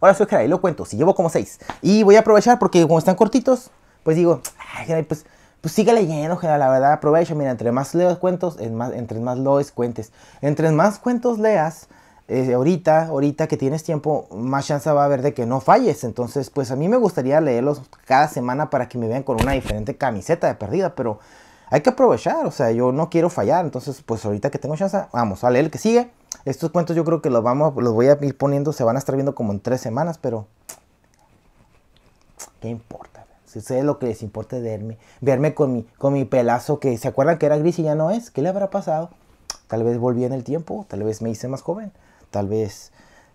Ahora soy y lo cuento, si llevo como seis, Y voy a aprovechar porque como están cortitos, pues digo, ay, pues, pues sigue leyendo, la verdad, aprovecha. Mira, entre más leas cuentos, entre más loes cuentes. Entre más cuentos leas, eh, ahorita, ahorita que tienes tiempo, más chance va a haber de que no falles. Entonces, pues a mí me gustaría leerlos cada semana para que me vean con una diferente camiseta de perdida, pero hay que aprovechar, o sea, yo no quiero fallar. Entonces, pues ahorita que tengo chance, vamos a leer el que sigue. Estos cuentos yo creo que los, vamos, los voy a ir poniendo, se van a estar viendo como en tres semanas, pero... ¿Qué importa? Si ustedes lo que les importa es verme, verme con mi, con mi pelazo que se acuerdan que era gris y ya no es, ¿qué le habrá pasado? Tal vez volví en el tiempo, tal vez me hice más joven, tal vez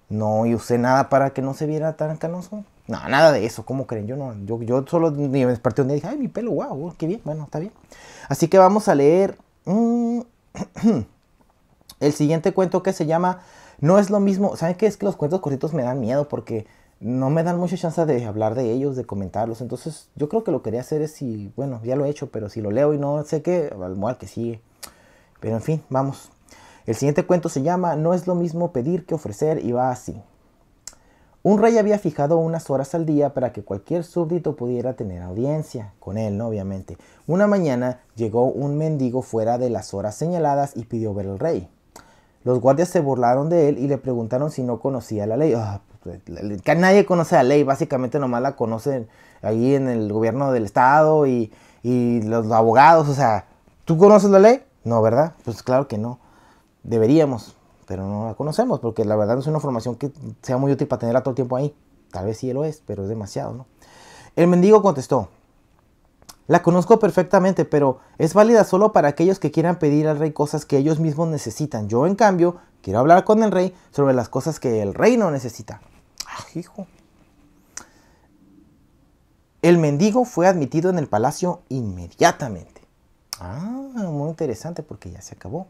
no usé nada para que no se viera tan canoso. No, nada de eso, ¿cómo creen? Yo no, yo, yo solo me desperté un día y dije, ay, mi pelo, wow, qué bien, bueno, está bien. Así que vamos a leer... El siguiente cuento que se llama No es lo mismo. ¿Saben qué? Es que los cuentos cortitos me dan miedo porque no me dan mucha chance de hablar de ellos, de comentarlos. Entonces, yo creo que lo quería hacer es si, bueno, ya lo he hecho, pero si lo leo y no sé qué, al que sigue. Pero en fin, vamos. El siguiente cuento se llama No es lo mismo pedir que ofrecer y va así. Un rey había fijado unas horas al día para que cualquier súbdito pudiera tener audiencia con él, ¿no? obviamente. Una mañana llegó un mendigo fuera de las horas señaladas y pidió ver al rey. Los guardias se burlaron de él y le preguntaron si no conocía la ley. Ah, pues, que nadie conoce la ley, básicamente nomás la conocen ahí en el gobierno del estado y, y los abogados, o sea, ¿tú conoces la ley? No, ¿verdad? Pues claro que no. Deberíamos, pero no la conocemos, porque la verdad no es una formación que sea muy útil para tenerla todo el tiempo ahí. Tal vez sí lo es, pero es demasiado, ¿no? El mendigo contestó, la conozco perfectamente, pero es válida solo para aquellos que quieran pedir al rey cosas que ellos mismos necesitan. Yo, en cambio, quiero hablar con el rey sobre las cosas que el rey no necesita. Ay, ah, hijo. El mendigo fue admitido en el palacio inmediatamente. Ah, muy interesante porque ya se acabó.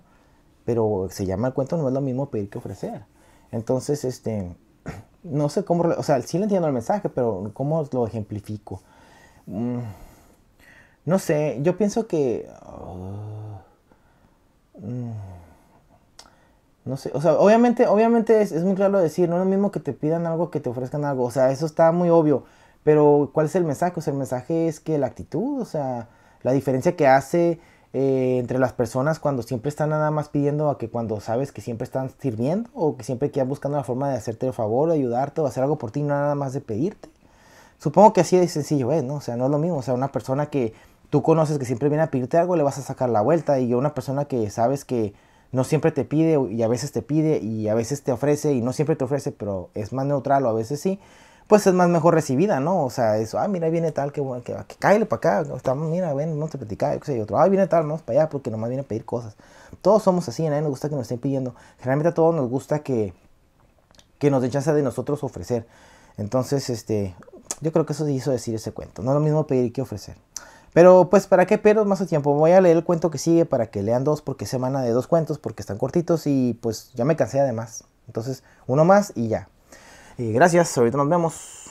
Pero se llama el cuento, no es lo mismo pedir que ofrecer. Entonces, este, no sé cómo, o sea, sí le entiendo el mensaje, pero ¿cómo lo ejemplifico? Mm, no sé, yo pienso que... Oh, mm, no sé, o sea, obviamente, obviamente es, muy claro decir, no es lo mismo que te pidan algo que te ofrezcan algo, o sea, eso está muy obvio, pero ¿cuál es el mensaje? O sea, el mensaje es que la actitud, o sea, la diferencia que hace eh, entre las personas cuando siempre están nada más pidiendo a que cuando sabes que siempre están sirviendo o que siempre quedan buscando la forma de hacerte el favor, ayudarte o hacer algo por ti, no nada más de pedirte. Supongo que así es sencillo es, ¿no? O sea, no es lo mismo, o sea, una persona que tú conoces que siempre viene a pedirte algo, le vas a sacar la vuelta. Y una persona que sabes que no siempre te pide y a veces te pide y a veces te ofrece y no siempre te ofrece, pero es más neutral o a veces sí, pues es más mejor recibida, ¿no? O sea, eso, ah, mira, viene tal, que, que, que para acá, mira, ven, vamos a platicar, y otro, ah, viene tal, vamos para allá porque nomás viene a pedir cosas. Todos somos así, a nadie nos gusta que nos estén pidiendo. Generalmente a todos nos gusta que, que nos den chance de nosotros ofrecer. Entonces, este, yo creo que eso hizo decir ese cuento. No es lo mismo pedir que ofrecer. Pero pues para qué peros más o tiempo, voy a leer el cuento que sigue para que lean dos porque semana de dos cuentos porque están cortitos y pues ya me cansé además. Entonces, uno más y ya. Eh, gracias, ahorita nos vemos.